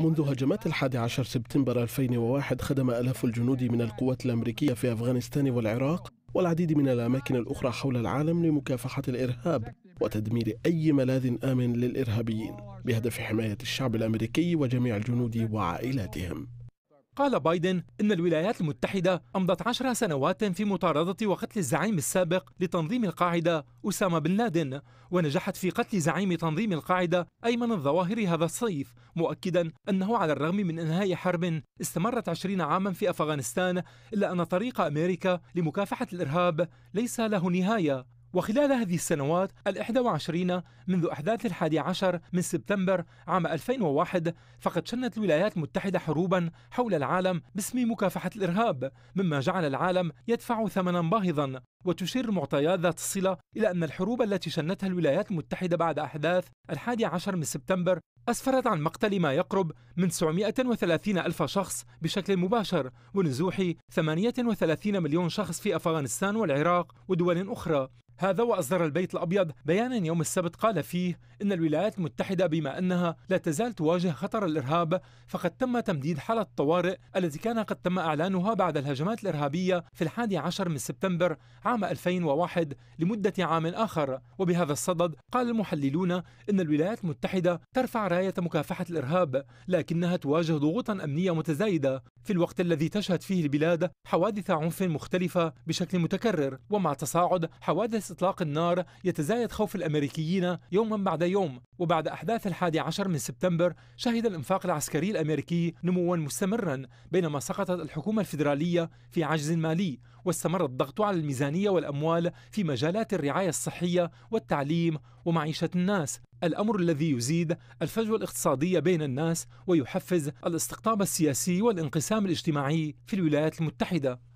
منذ هجمات الحادي عشر سبتمبر 2001 خدم آلاف الجنود من القوات الأمريكية في أفغانستان والعراق والعديد من الأماكن الأخرى حول العالم لمكافحة الإرهاب وتدمير أي ملاذ آمن للإرهابيين بهدف حماية الشعب الأمريكي وجميع الجنود وعائلاتهم قال بايدن إن الولايات المتحدة أمضت عشر سنوات في مطاردة وقتل الزعيم السابق لتنظيم القاعدة أسامة بن لادن ونجحت في قتل زعيم تنظيم القاعدة أيمن الظواهري هذا الصيف مؤكدا أنه على الرغم من إنهاء حرب استمرت عشرين عاما في أفغانستان إلا أن طريق أمريكا لمكافحة الإرهاب ليس له نهاية وخلال هذه السنوات الإحدى وعشرين منذ أحداث الحادي عشر من سبتمبر عام 2001 فقد شنت الولايات المتحدة حروبا حول العالم باسم مكافحة الإرهاب مما جعل العالم يدفع ثمنا باهظا وتشير المعطيات ذات الصلة إلى أن الحروب التي شنتها الولايات المتحدة بعد أحداث الحادي عشر من سبتمبر أسفرت عن مقتل ما يقرب من 930 ألف شخص بشكل مباشر ونزوح 38 مليون شخص في أفغانستان والعراق ودول أخرى هذا وأصدر البيت الأبيض بيانا يوم السبت قال فيه إن الولايات المتحدة بما أنها لا تزال تواجه خطر الإرهاب فقد تم تمديد حالة الطوارئ التي كان قد تم إعلانها بعد الهجمات الإرهابية في الحادي عشر من سبتمبر عام 2001 لمدة عام آخر وبهذا الصدد قال المحللون إن الولايات المتحدة ترفع راية مكافحة الإرهاب لكنها تواجه ضغوطا أمنية متزايدة في الوقت الذي تشهد فيه البلاد حوادث عنف مختلفة بشكل متكرر ومع تصاعد حوادث إطلاق النار يتزايد خوف الأمريكيين يوما بعد يوم وبعد أحداث الحادي عشر من سبتمبر شهد الإنفاق العسكري الأمريكي نموا مستمرا بينما سقطت الحكومة الفيدرالية في عجز مالي واستمر الضغط على الميزانية والأموال في مجالات الرعاية الصحية والتعليم ومعيشة الناس الأمر الذي يزيد الفجوة الاقتصادية بين الناس ويحفز الاستقطاب السياسي والانقسام الاجتماعي في الولايات المتحدة